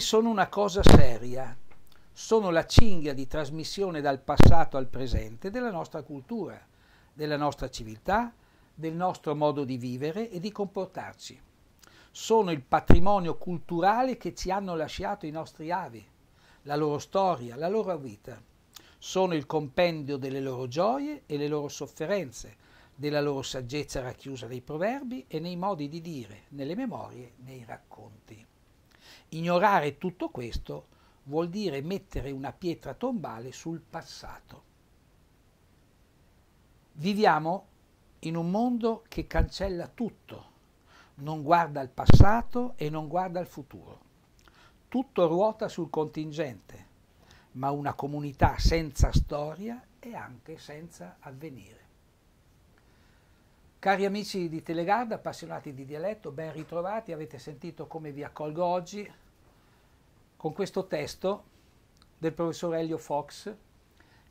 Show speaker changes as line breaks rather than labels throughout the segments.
sono una cosa seria, sono la cinghia di trasmissione dal passato al presente della nostra cultura, della nostra civiltà, del nostro modo di vivere e di comportarci. Sono il patrimonio culturale che ci hanno lasciato i nostri avi, la loro storia, la loro vita. Sono il compendio delle loro gioie e le loro sofferenze, della loro saggezza racchiusa nei proverbi e nei modi di dire, nelle memorie, nei racconti. Ignorare tutto questo vuol dire mettere una pietra tombale sul passato. Viviamo in un mondo che cancella tutto, non guarda al passato e non guarda al futuro. Tutto ruota sul contingente, ma una comunità senza storia e anche senza avvenire. Cari amici di Telegarda, appassionati di dialetto, ben ritrovati, avete sentito come vi accolgo oggi con questo testo del professor Elio Fox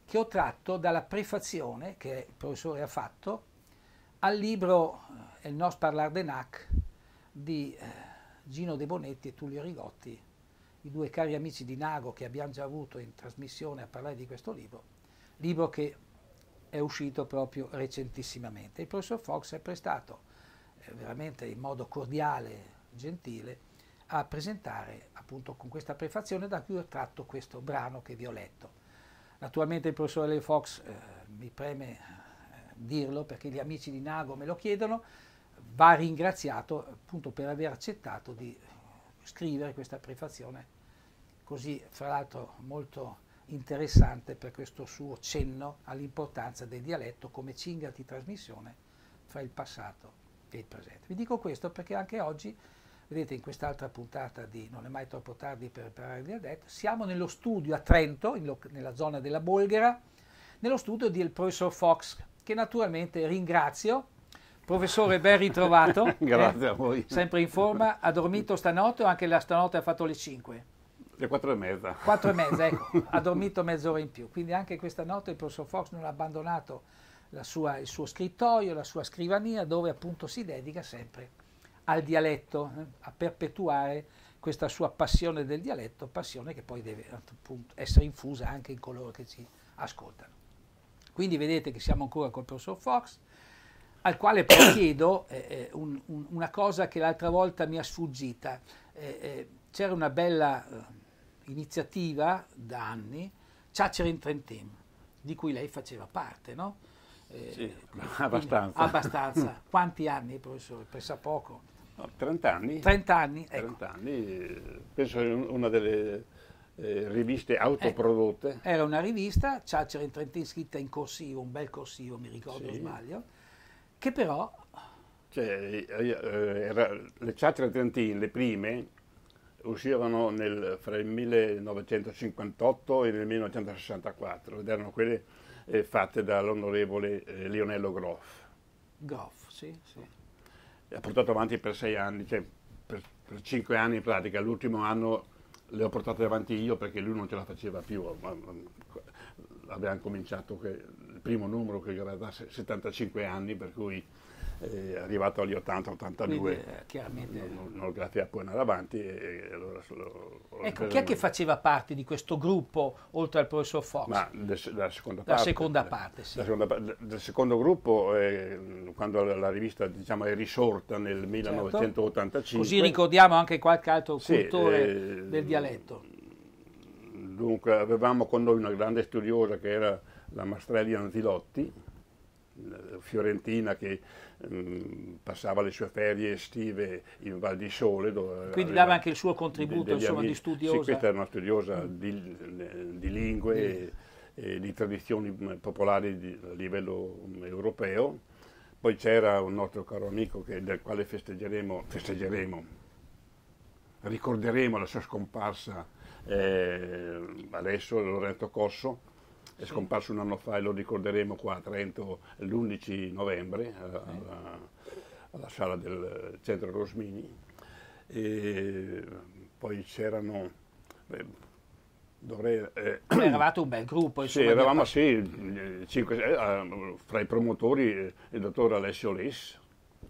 che ho tratto dalla prefazione che il professore ha fatto al libro eh, El nos parlar de NAC di eh, Gino De Bonetti e Tullio Rigotti, i due cari amici di Nago che abbiamo già avuto in trasmissione a parlare di questo libro, libro che è uscito proprio recentissimamente. Il professor Fox è prestato eh, veramente in modo cordiale, gentile, a presentare appunto con questa prefazione da cui ho tratto questo brano che vi ho letto. Naturalmente il professor Leo Fox eh, mi preme eh, dirlo perché gli amici di Nago me lo chiedono, va ringraziato appunto per aver accettato di scrivere questa prefazione così fra l'altro molto interessante per questo suo cenno all'importanza del dialetto come cinghia di trasmissione fra il passato e il presente. Vi dico questo perché anche oggi, vedete in quest'altra puntata di Non è mai troppo tardi per imparare il dialetto, siamo nello studio a Trento, nella zona della Bolghera, nello studio del professor Fox, che naturalmente ringrazio. Professore, ben ritrovato. Grazie
eh, a voi. Eh, sempre
in forma, ha dormito stanotte o anche la stanotte ha fatto le 5?
Le quattro e mezza.
Quattro e mezza, ecco, ha dormito mezz'ora in più. Quindi anche questa notte il professor Fox non ha abbandonato sua, il suo scrittoio, la sua scrivania, dove appunto si dedica sempre al dialetto, eh, a perpetuare questa sua passione del dialetto, passione che poi deve appunto, essere infusa anche in coloro che ci ascoltano. Quindi vedete che siamo ancora col professor Fox, al quale poi chiedo eh, eh, un, un, una cosa che l'altra volta mi è sfuggita. Eh, eh c'era una bella eh, iniziativa da anni, Cacere in Trentin, di cui lei faceva parte, no?
Eh, sì, abbastanza. abbastanza.
Quanti anni, professore? Pensa poco.
No, 30 anni. 30 anni, ecco. 30 anni, penso una delle eh, riviste autoprodotte. Ecco.
Era una rivista, Cacere in Trentin, scritta in corsivo, un bel corsivo, mi ricordo sì. sbaglio, che però...
Cioè, eh, eh le Cacere in Trentin, le prime, uscivano nel, fra il 1958 e il 1964 ed erano quelle eh, fatte dall'onorevole eh, Lionello Groff.
Groff, sì, sì.
Ha portato avanti per sei anni, cioè per, per cinque anni in pratica, l'ultimo anno le ho portate avanti io perché lui non ce la faceva più. Abbiamo cominciato il primo numero che era da 75 anni, per cui eh, arrivato agli 80-82, eh, non, non, grazie a poi andare avanti. E, e allora ecco, chi è che
faceva parte di questo gruppo, oltre al professor Fox? Ma
de, della seconda la Seconda
parte sì. La
seconda parte, Del secondo gruppo, eh, quando la, la rivista diciamo, è risorta nel certo. 1985. Così
ricordiamo anche qualche altro sì, cultore eh, del dialetto.
Dunque, avevamo con noi una grande studiosa che era la Mastrelli Anzilotti, fiorentina che passava le sue ferie estive in Val di Sole. Quindi dava anche il suo contributo insomma, di studiosa. Sì, questa era una studiosa mm. di, di, lingue mm. e, e, di tradizioni popolari di, a livello europeo. Poi c'era un nostro caro amico che, del quale festeggeremo, festeggeremo, ricorderemo la sua scomparsa eh, adesso, Lorenzo Cosso, è scomparso un anno fa e lo ricorderemo qua a Trento l'11 novembre eh, alla, alla sala del centro Rosmini. E poi c'erano... Dovrei, eh, eravate un bel gruppo, insomma. Sì, eravamo sì, cinque, eh, ah, fra i promotori eh, il dottor Alessio Lis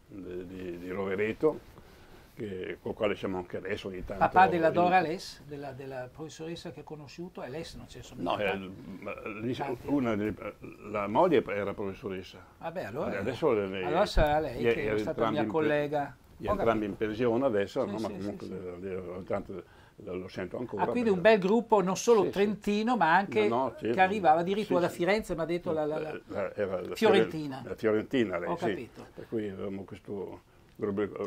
di, di Rovereto, che, con il quale siamo anche adesso ogni tanto. Papà della Dora
Les, della, della professoressa che ho conosciuto, è Les, non c'è somiglianza? No, l, una,
la moglie era professoressa. Vabbè, allora, adesso lei, allora sarà lei che è, è stata mia collega. È entrambi in pensione adesso, sì, no, sì, ma comunque sì, tanto lo sento ancora. Ah, quindi un
bel gruppo, non solo trentino, ma anche no, no, che arrivava addirittura da Firenze, mi ha detto la, la,
la, eh, eh, la Fiorentina. La Fiorentina, lei, Ho capito. Per cui avevamo questo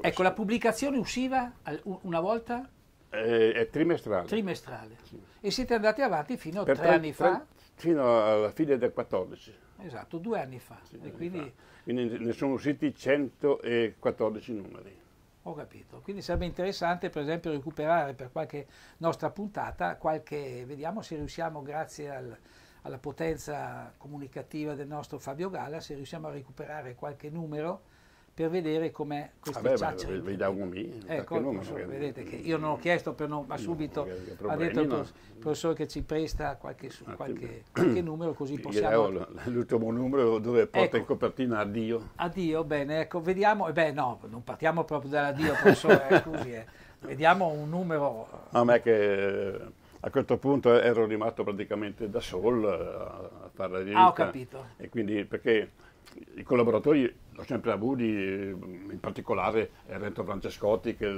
Ecco, la
pubblicazione usciva una volta?
Eh, è trimestrale.
Trimestrale. Sì. E siete andati avanti fino a tre, tre anni tre, fa?
Fino alla fine del 14.
Esatto, due anni fa. Sì, due anni quindi... fa.
quindi... ne sono usciti 114 numeri.
Ho capito, quindi sarebbe interessante per esempio recuperare per qualche nostra puntata qualche, vediamo se riusciamo grazie al, alla potenza comunicativa del nostro Fabio Gala, se riusciamo a recuperare qualche numero per vedere com'è come questi Vabbè, ciacciari...
vediamo qui. Ecco, il professor, vedete che io
non ho chiesto, no, ma subito no, ha detto no. il professore che ci presta qualche, su, qualche, qualche numero così possiamo...
L'ultimo numero dove porta ecco. in copertina addio.
Addio, bene, ecco, vediamo... E eh, beh no, non partiamo proprio dall'addio, professore, eh, scusi, eh. vediamo un numero...
No, me che... Eh, a questo punto ero rimasto praticamente da solo a fare la rivista. Ah, ho capito. E quindi perché i collaboratori ho sempre avuto in particolare eh, Renzo Francescotti che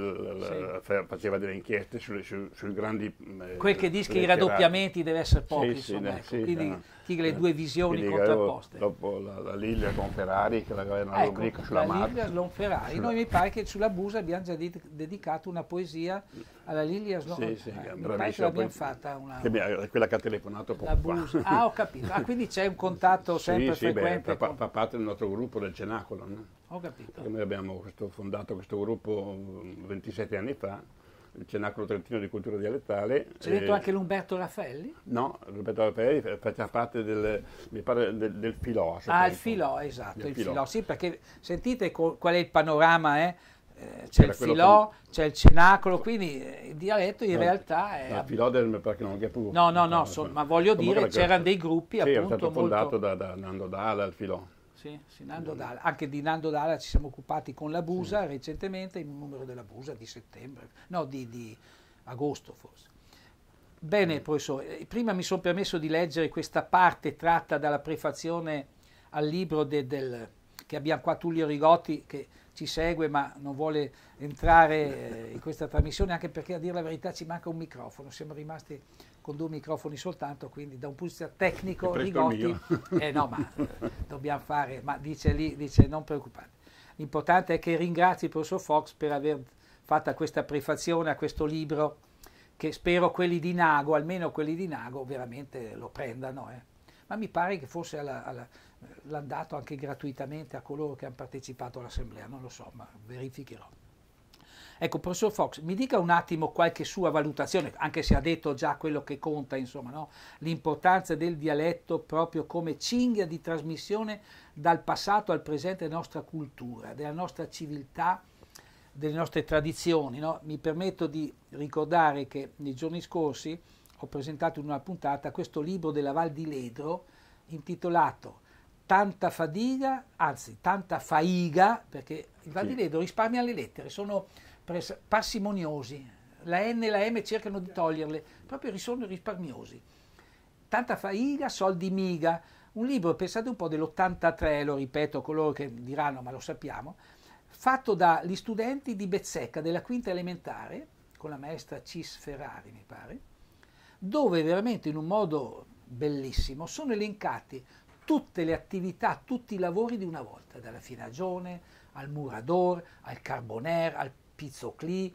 sì. faceva delle inchieste sui, su, sui grandi... Eh, Quel che dice che i raddoppiamenti deve essere pochi, sì, insomma, ecco, sì, ecco. Quindi, le eh, due visioni Quindi contrapposte. Dopo la, la Lille con Ferrari, che la una ecco, rubrica sulla la Lille
Lon Ferrari. Noi mi pare che sulla Busa abbiamo già dedicato una poesia alla Lille Slon. Sì, sì, eh, mi l'abbiamo fatta una. Che
mi, quella che ha telefonato poco la Busa. Ah, ho capito. Ah,
quindi c'è un contatto sempre sì, frequente. Sì, beh,
fa, fa parte del nostro gruppo del Cenacolo. No? Ho capito. Perché noi abbiamo questo, fondato questo gruppo 27 mm, anni fa il Cenacolo Trentino di Cultura Dialettale. C'è dentro eh, anche
l'Umberto Raffelli?
No, l'Umberto Raffelli faceva parte del, del, del Filò. Ah, il
Filò, esatto, il, il filò. filò. Sì, perché sentite qual è il panorama, eh? eh c'è il filò, con... c'è il cenacolo, quindi eh, il dialetto in no, realtà è... Il
filò del perché non è più... No, no, no, so, ma voglio dire, c'erano dei gruppi sì, appunto... Sì, è stato molto... fondato da, da Nando Dalla, il filò. Sì,
sì, Dalla, anche di Nando Dalla ci siamo occupati con la Busa sì. recentemente, in un numero della Busa di settembre, no, di, di agosto forse. Bene, mm. professore, eh, prima mi sono permesso di leggere questa parte tratta dalla prefazione al libro de, del, che abbiamo qua Tullio Rigotti, che ci segue ma non vuole entrare eh, in questa trasmissione, anche perché a dire la verità ci manca un microfono, siamo rimasti con due microfoni soltanto, quindi da un punto di vista tecnico Rigotti, eh no, ma eh, dobbiamo fare, ma dice lì, dice non preoccupate. L'importante è che ringrazi il professor Fox per aver fatto questa prefazione a questo libro, che spero quelli di Nago, almeno quelli di Nago, veramente lo prendano. Eh. Ma mi pare che forse alla, alla, l'hanno dato anche gratuitamente a coloro che hanno partecipato all'assemblea, non lo so, ma verificherò. Ecco, professor Fox, mi dica un attimo qualche sua valutazione, anche se ha detto già quello che conta, insomma, no? l'importanza del dialetto proprio come cinghia di trasmissione dal passato al presente della nostra cultura, della nostra civiltà, delle nostre tradizioni. No? Mi permetto di ricordare che nei giorni scorsi ho presentato in una puntata questo libro della Val di Ledro intitolato Tanta fatica, anzi tanta faiga, perché il Val di Ledro risparmia le lettere, sono parsimoniosi, la N e la M cercano di toglierle, proprio sono risparmiosi. Tanta faiga, soldi miga, un libro, pensate un po', dell'83, lo ripeto a coloro che diranno ma lo sappiamo, fatto dagli studenti di Bezzecca della quinta elementare, con la maestra Cis Ferrari mi pare, dove veramente in un modo bellissimo sono elencati tutte le attività, tutti i lavori di una volta, dalla finagione al murador, al carboner, al Pizzocli,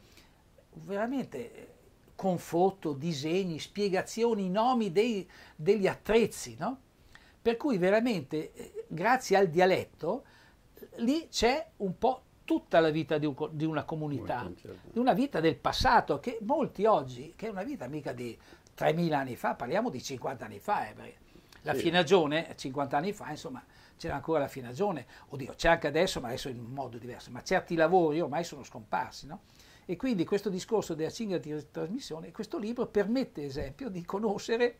veramente eh, con foto, disegni, spiegazioni, nomi dei, degli attrezzi, no? Per cui veramente, eh, grazie al dialetto, eh, lì c'è un po' tutta la vita di, un, di una comunità, certo. di una vita del passato, che molti oggi, che è una vita mica di 3.000 anni fa, parliamo di 50 anni fa, eh, la sì. Finagione, 50 anni fa, insomma, c'era ancora la Finagione, oddio, c'è anche adesso, ma adesso in modo diverso, ma certi lavori ormai sono scomparsi, no? E quindi questo discorso della cinghia di trasmissione, questo libro permette, ad esempio, di conoscere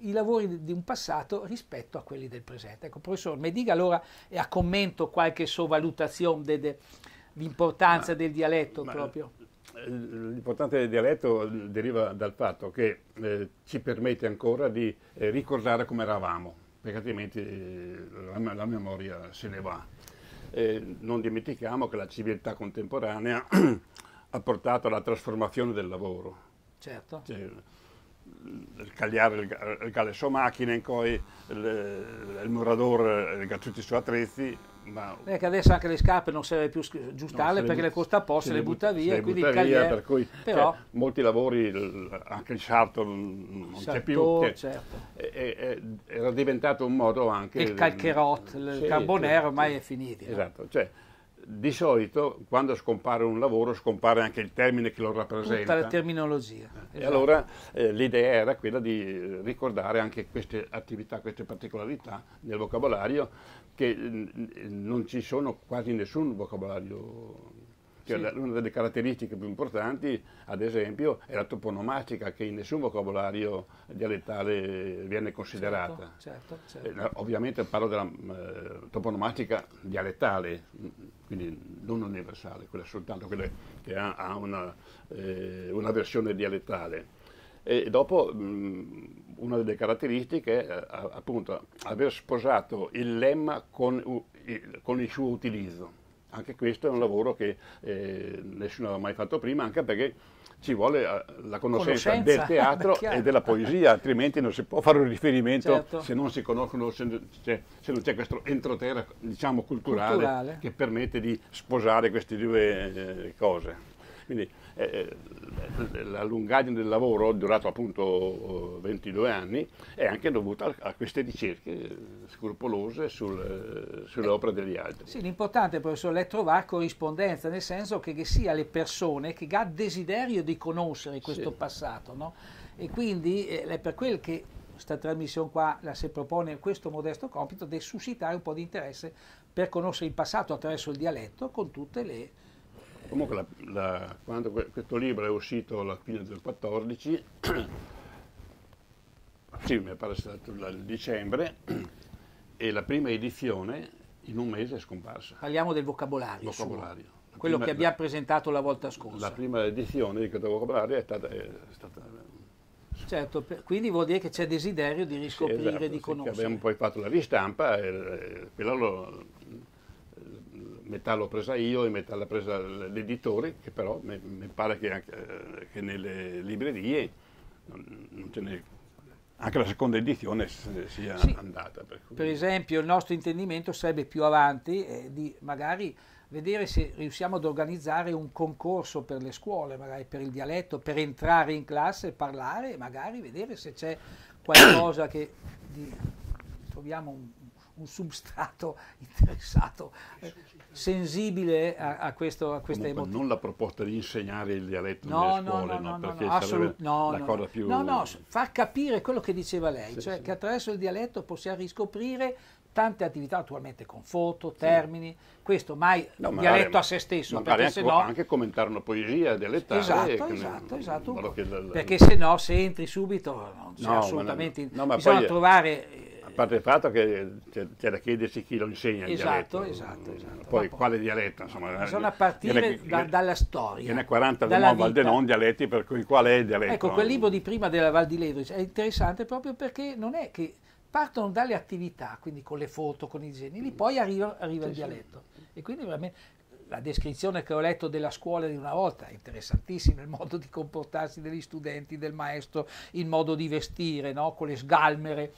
i lavori di un passato rispetto a quelli del presente. Ecco, professor, mi dica allora a commento qualche sovvalutazione dell'importanza del dialetto ma, proprio.
Eh, L'importanza del dialetto deriva dal fatto che eh, ci permette ancora di eh, ricordare come eravamo, perché altrimenti eh, la, la, memoria se ne va. non dimentichiamo che la civiltà contemporanea ha portato alla trasformazione del lavoro. Certo. Cioè, il cagliare, il, il macchine, il, il murador, eh, il gacciuti su attrezzi, ma...
È eh, che adesso anche le scarpe non serve più giustarle perché le costa poco, se le butta via. Le butta via per cui cioè, però... cioè,
molti lavori, anche il sarto non sarto, c'è più. Che, cioè, certo. è, è, era diventato un modo anche... Il calcherot, il sì, carbonero ormai è finito. Esatto, no? cioè, di solito quando scompare un lavoro scompare anche il termine che lo rappresenta. Tutta la terminologia. Eh, esatto. E allora eh, l'idea era quella di ricordare anche queste attività, queste particolarità nel vocabolario che mm, mm, non ci sono quasi nessun vocabolario. Cioè, sì. Una delle caratteristiche più importanti, ad esempio, è la toponomastica, che in nessun vocabolario dialettale viene considerata. Certo, certo, certo. Eh, ovviamente parlo della mm, eh, toponomastica dialettale, quindi non universale, quella soltanto quella che ha, ha una, eh, una versione dialettale. E dopo mh, mm, una delle caratteristiche è eh, appunto aver sposato il lemma con, con il suo utilizzo. Anche questo è un lavoro che eh, nessuno aveva mai fatto prima, anche perché ci vuole eh, la conoscenza, conoscenza del teatro e della poesia, altrimenti non si può fare un riferimento certo. se non si conoscono, se, non c'è questo entroterra diciamo, culturale, culturale, che permette di sposare queste due eh, cose. Quindi, eh, eh, la lungaggine del lavoro, durato appunto 22 eh, anni, è anche dovuta a queste ricerche scrupolose sul, eh, sulle opere degli altri. Sì,
l'importante, professore, è trovare corrispondenza, nel senso che, che sia le persone che hanno desiderio di conoscere questo sì. passato, no? E quindi è per quel che questa trasmissione qua la si propone questo modesto compito di suscitare un po' di interesse per conoscere il passato attraverso il dialetto con tutte le
Comunque la, la, quando questo libro è uscito alla fine del 14, sì, mi pare sia stato il dicembre, e la prima edizione in un mese è scomparsa.
Parliamo del vocabolario. vocabolario. Quello prima, che abbiamo presentato la volta scorsa. La
prima edizione di questo vocabolario è stata, è stata
Certo, quindi vuol dire che c'è
desiderio di riscoprire, esatto, sì, esatto, di conoscere. Sì, abbiamo poi fatto la ristampa e, e quella lo, metà l'ho presa io e metà l'ha presa l'editore, che però mi, pare che anche eh, che nelle librerie non ce n'è anche la seconda edizione sia sì. andata. Per, per,
esempio il nostro intendimento sarebbe più avanti eh, di magari vedere se riusciamo ad organizzare un concorso per le scuole, magari per il dialetto, per entrare in classe e parlare, magari vedere se c'è qualcosa che di, troviamo un, un substrato interessato. Eh, sensibile a, a, questo, a queste Comunque, Non la proposta di insegnare
il dialetto no, nelle no, scuole, no, no, no, no, assolut- no, no, no. Più... no, no,
far capire quello che diceva lei, sì, cioè sì. che attraverso il dialetto possiamo riscoprire tante attività attualmente con foto, termini, sì. questo mai no, dialetto a se stesso. Magari anche, no...
anche commentare una poesia dialettale. Esatto, esatto, ne... esatto. Perché
se no, se entri subito, non c'è no, assolutamente... Ma no, ma bisogna poi...
trovare a parte il fatto che c'è, da chiedersi chi lo insegna esatto,
Esatto, esatto. Poi Va
quale dialetto, insomma. Bisogna eh, la, partire la,
dalla storia. Ce ne
40 di nuovo Valdenon dialetti, per cui qual è il dialetto? Ecco, quel libro
di prima della Val di Levris è interessante proprio perché non è che partono dalle attività, quindi con le foto, con i disegni, lì poi arriva, arriva sì, il dialetto. Sì. E quindi veramente la descrizione che ho letto della scuola di una volta è interessantissima, il modo di comportarsi degli studenti, del maestro, il modo di vestire, no? con le sgalmere.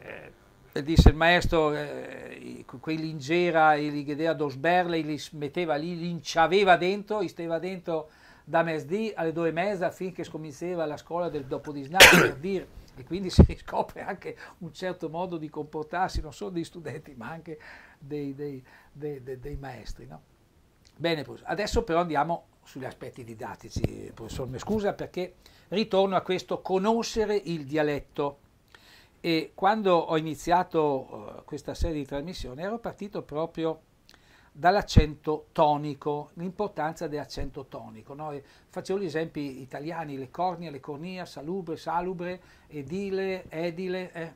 Eh, eh, disse il maestro, eh, quei l'ingera e li gedea dos berlei, li metteva lì, li inciaveva dentro, li stava dentro da mesdì alle due e mezza finché scominciava la scuola del dopodisnato, per dire, e quindi si riscopre anche un certo modo di comportarsi non solo dei studenti ma anche dei, dei, dei, dei maestri. No? Bene, adesso però andiamo sugli aspetti didattici, professor, mi scusa perché ritorno a questo conoscere il dialetto e quando ho iniziato eh, questa serie di trasmissioni ero partito proprio dall'accento tonico, l'importanza dell'accento tonico. No? Facevo gli esempi italiani, le cornia, le cornea, salubre, salubre, edile, edile. Eh.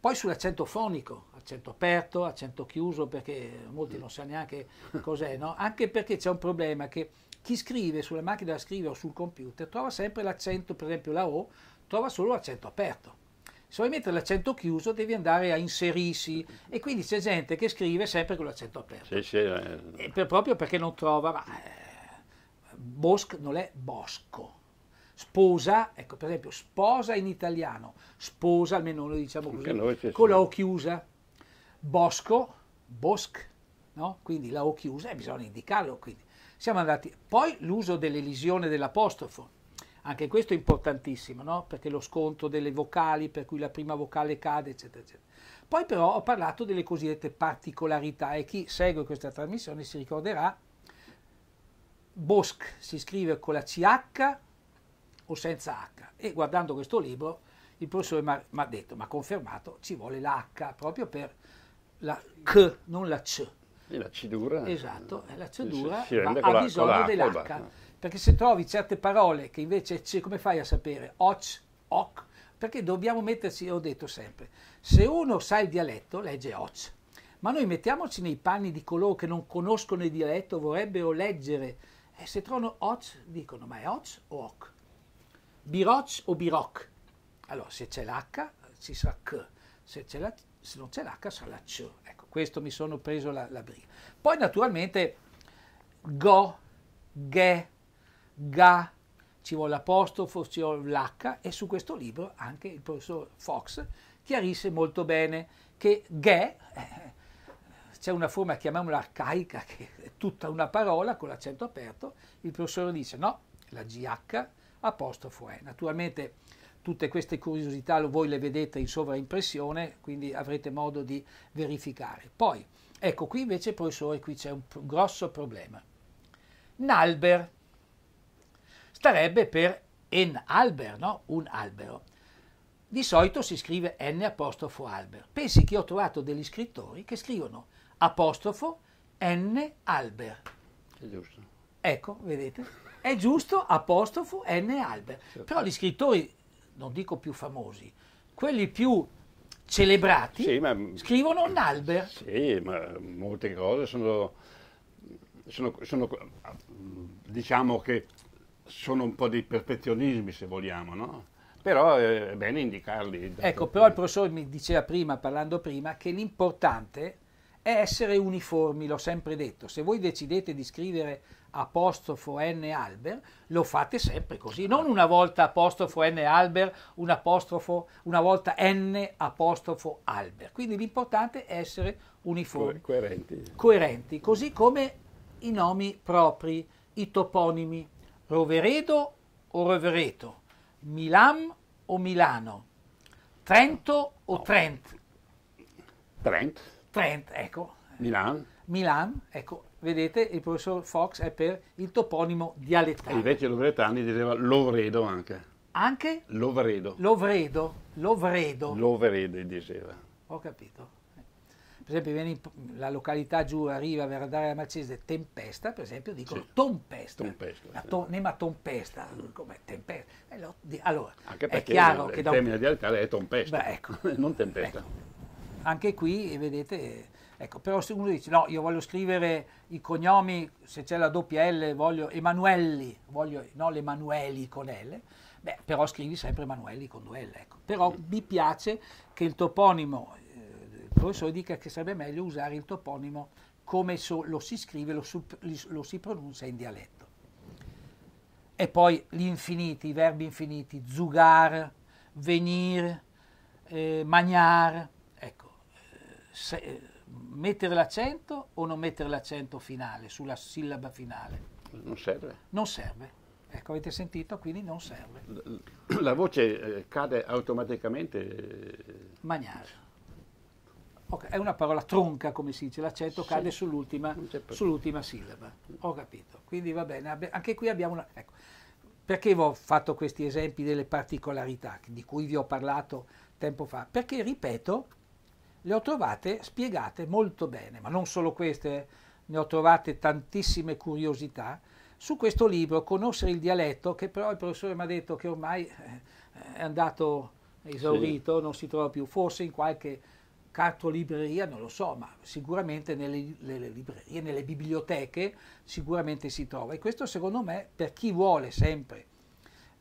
Poi sull'accento fonico, accento aperto, accento chiuso, perché molti non sanno neanche cos'è, no? anche perché c'è un problema che chi scrive sulla macchina da scrivere o sul computer trova sempre l'accento, per esempio la O, trova solo l'accento aperto se vuoi mettere l'accento chiuso devi andare a inserirsi e quindi c'è gente che scrive sempre con l'accento aperto.
Sì, sì, eh.
per, proprio perché non trova, ma eh, Bosch non è bosco. Sposa, ecco per esempio sposa in italiano, sposa almeno noi diciamo così, con la O chiusa. Bosco, bosch, no? quindi la O chiusa e bisogna indicarlo. Quindi. Siamo andati, poi l'uso dell'elisione dell'apostrofo anche questo è importantissimo, no? perché lo sconto delle vocali, per cui la prima vocale cade, eccetera, eccetera. Poi però ho parlato delle cosiddette particolarità e chi segue questa trasmissione si ricorderà, Bosch si scrive con la CH o senza H. E guardando questo libro il professore mi ha detto, mi ha confermato, ci vuole la H proprio per la C, non la C.
E la C dura.
Esatto, eh, eh, la C dura si, si ha bisogno dell'H. Perché se trovi certe parole che invece come fai a sapere? Oc, oc, perché dobbiamo metterci, ho detto sempre, se uno sa il dialetto legge oc, ma noi mettiamoci nei panni di coloro che non conoscono il dialetto, vorrebbero leggere, e se trovano oc dicono ma è oc o oc? Biroc o biroc? Allora se c'è l'h ci sarà c, se, la, se non c'è l'h sarà la c. Ecco, questo mi sono preso la, la briga. Poi naturalmente go, ghe, ga, ci vuole l'apostrofo, ci vuole l'h e su questo libro anche il professor Fox chiarisce molto bene che ghe eh, c'è una forma, chiamiamola arcaica, che è tutta una parola con l'accento aperto, il professore dice no, la gh apostrofo è. Naturalmente tutte queste curiosità voi le vedete in sovraimpressione, quindi avrete modo di verificare. Poi, ecco qui invece professore, qui c'è un grosso problema. Nalber starebbe per en alber, no? un albero. Di solito si scrive n apostrofo alber. Pensi che ho trovato degli scrittori che scrivono apostrofo n alber. È giusto. Ecco, vedete? È giusto apostrofo n alber. Certo. Però gli scrittori, non dico più famosi,
quelli più celebrati sì, ma,
scrivono un alber.
Sì, ma molte cose sono, sono, sono diciamo che sono un po' dei perfezionismi, se vogliamo, no? Però è bene indicarli. Ecco,
però il professore mi diceva prima, parlando prima, che l'importante è essere uniformi, l'ho sempre detto. Se voi decidete di scrivere apostrofo N Alber, lo fate sempre così, non una volta apostrofo N Alber, un apostrofo, una volta N apostrofo Alber. Quindi l'importante è essere uniformi.
coerenti.
Coerenti, così come i nomi propri, i toponimi. Roveredo o Rovereto, Milan o Milano,
Trento
o no. Trent. Trent. Trent, ecco. Milan. Milan, ecco, vedete, il professor Fox è per il toponimo
dialettale. Il vecchio Lovretani diceva Lovredo anche. Anche? Lovredo.
Lovredo, Lovredo.
Lovredo diceva.
Ho capito per esempio viene la località giù arriva per andare alla Marcese Tempesta, per esempio dicono sì.
Tompesta, Tompesta to-
sì. nema Tompesta, come Tempesta. Eh, allora, Anche perché è chiaro il, che il dopo... termine
di altare è tempesta Beh, ecco. non Tempesta. Ecco.
Anche qui vedete, ecco, però se uno dice no, io voglio scrivere i cognomi, se c'è la doppia L voglio Emanuelli, voglio non l'Emanueli con L, beh, però scrivi sempre Emanuelli con due L, ecco. Però mm. mi piace che il toponimo il professore dica che sarebbe meglio usare il toponimo come so, lo si scrive, lo, sup, lo si pronuncia in dialetto. E poi gli infiniti, i verbi infiniti, zugar, venir, eh, magnar, ecco, eh, se, eh, mettere l'accento o non mettere l'accento finale, sulla sillaba finale?
Non serve.
Non serve. Ecco, avete sentito, quindi non serve.
La voce eh, cade automaticamente. Magnar. Okay, è una parola tronca, come
si dice, l'accento sì. cade sull'ultima, sull'ultima, sillaba. Ho capito. Quindi va bene, anche qui abbiamo una... Ecco. Perché vi ho fatto questi esempi delle particolarità di cui vi ho parlato tempo fa? Perché, ripeto, le ho trovate spiegate molto bene, ma non solo queste, eh. ne ho trovate tantissime curiosità su questo libro, Conoscere il dialetto, che però il professore mi ha detto che ormai eh, è andato esaurito, sì. non si trova più, forse in qualche cartolibreria non lo so, ma sicuramente nelle, nelle, librerie, nelle biblioteche sicuramente si trova. E questo secondo me per chi vuole sempre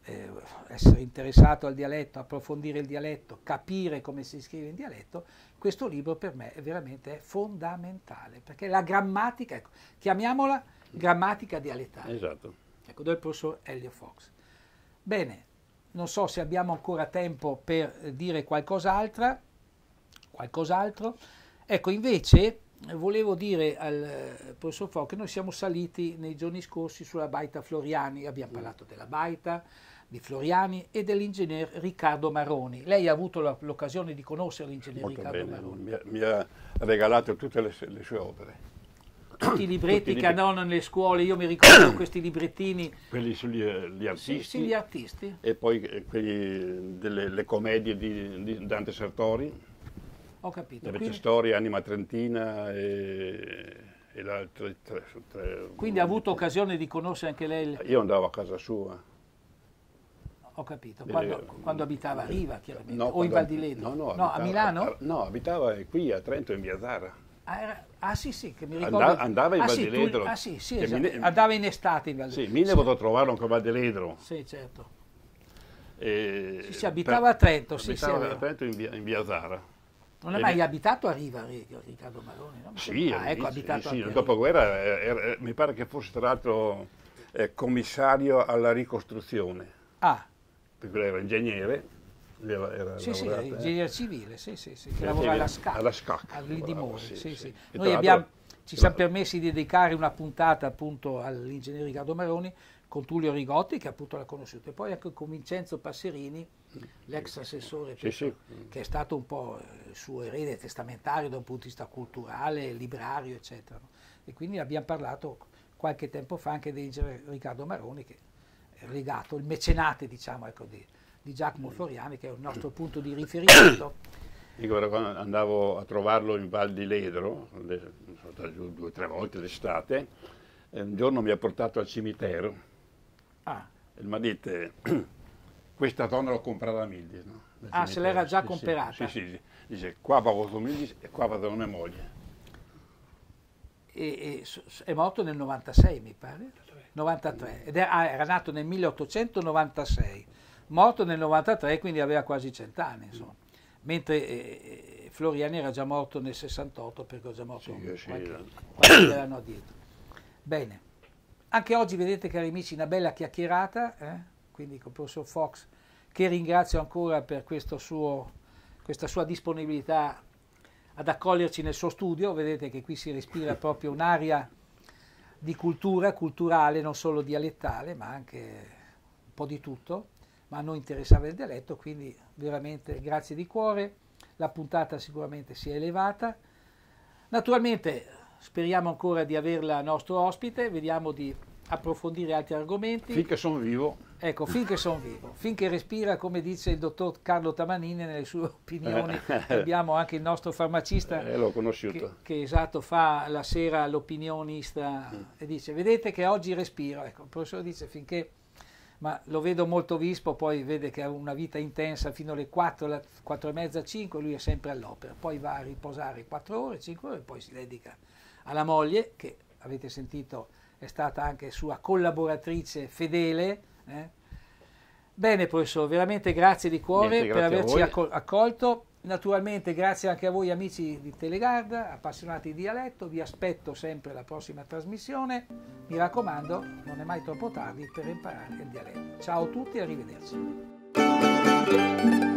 eh, essere interessato al dialetto, approfondire il dialetto, capire come si scrive in dialetto, questo libro per me è veramente fondamentale, perché la grammatica, ecco, chiamiamola grammatica dialettale, esatto. ecco, del professor Elio Fox. Bene, non so se abbiamo ancora tempo per dire qualcos'altro qualcos'altro. Ecco, invece volevo dire al eh, professor Fo che noi siamo saliti nei giorni scorsi sulla Baita Floriani, abbiamo parlato della Baita, di Floriani e dell'ingegner Riccardo Maroni. Lei ha avuto l'occasione di conoscere l'ingegner Riccardo bene. Maroni.
Mi ha, mi ha, regalato tutte le, le sue opere
tutti i libretti tutti i libri... che andavano nelle scuole, io mi ricordo questi librettini.
Quelli sugli artisti. Eh, sì, sì,
artisti.
E poi eh, quelli delle commedie di, di Dante Sartori.
Ho capito. Invece quindi...
storia, anima trentina e, e la, tre, tre, Quindi ha avuto
occasione di conoscere anche lei? Il... Ah,
io andavo a casa sua.
Ho capito, eh, quando, eh, quando abitava a Riva, chiaramente, no, o in Val di
Leno? No, no, no abitava, a Milano? A, no, abitava qui a Trento, in Via Zara.
Ah, era, ah sì, sì, che mi ricordo. Andava, andava in ah, Val sì, di Ledro. Ah sì, sì, esatto. ne... andava in estate in Val di Ledro. Sì, mi devo
potevo trovarlo anche a Val di Ledro.
Sì, certo.
E... Eh, sì, sì, abitava per... a Trento, sì, Abitava a Trento in via, in via Zara.
Non è mai ne... abitato a Riva Riccardo Maroni? No? Sì, ah, ecco, sì, abitato sì, a sì,
dopoguerra era, eh, era, eh, eh, mi pare che fosse tra l'altro eh, commissario alla ricostruzione. Ah. Perché era ingegnere. Era, era sì, sì, eh. ingegnere civile, sì, sì, sì, che lavorava alla SCAC. Alla SCAC. All'Idimore, sì, sì. sì. Noi abbiamo,
ci siamo permessi di dedicare una puntata appunto all'ingegnere Riccardo Maroni con Tullio Rigotti che appunto l'ha conosciuto e poi anche ecco, con Vincenzo Passerini, mm. l'ex assessore, sì, sì. che è stato un po' eh, il suo erede testamentario da un punto di vista culturale, librario, eccetera. E quindi abbiamo parlato qualche tempo fa anche di Riccardo Maroni che è legato, il mecenate diciamo, ecco, di, di, Giacomo mm. Floriani che è il nostro punto di riferimento.
Io quando andavo a trovarlo in Val di Ledro, sono stato giù due o tre volte d'estate, eh, un giorno mi ha portato al cimitero Ah. E mi questa donna l'ho comprata a Mildis. No? ah, cimitero. se l'era già sì, comprata? Sì, sì, sì, Dice, qua va con Mildis e qua va da mia moglie.
E, e, è morto nel 96, mi pare? 93. Ed era, ah, era nato nel 1896. Morto nel 93, quindi aveva quasi cent'anni, insomma. Mm. Mentre eh, eh, Floriani era già morto nel 68, perché era già morto sì, qualche, sì, qualche anno addietro. Bene. Anche oggi vedete cari amici una bella chiacchierata, eh? quindi con il professor Fox, che ringrazio ancora per suo, questa sua disponibilità ad accoglierci nel suo studio, vedete che qui si respira proprio un'aria di cultura, culturale, non solo dialettale, ma anche un po' di tutto, ma a noi interessava il dialetto, quindi veramente grazie di cuore, la puntata sicuramente si è elevata. Naturalmente speriamo ancora di averla nostro ospite, vediamo di approfondire altri argomenti. Finché
sono vivo.
Ecco, finché sono vivo, finché respira, come dice il dottor Carlo Tamanini nelle sue opinioni. Abbiamo anche il nostro farmacista. Eh, l'ho conosciuto. Che, che, esatto fa la sera l'opinionista e dice, vedete che oggi respiro. Ecco, il professore dice finché ma lo vedo molto vispo, poi vede che ha una vita intensa fino alle 4, 4 e mezza, 5, lui è sempre all'opera, poi va a riposare 4 ore, 5 ore e poi si dedica alla moglie, che avete sentito è stata anche sua collaboratrice fedele. Eh? Bene, professore, veramente grazie di cuore Niente, grazie per averci accolto. Naturalmente grazie anche a voi amici di Telegarda, appassionati di dialetto, vi aspetto sempre alla prossima trasmissione. Mi raccomando, non è mai troppo tardi per imparare il dialetto. Ciao a tutti e arrivederci.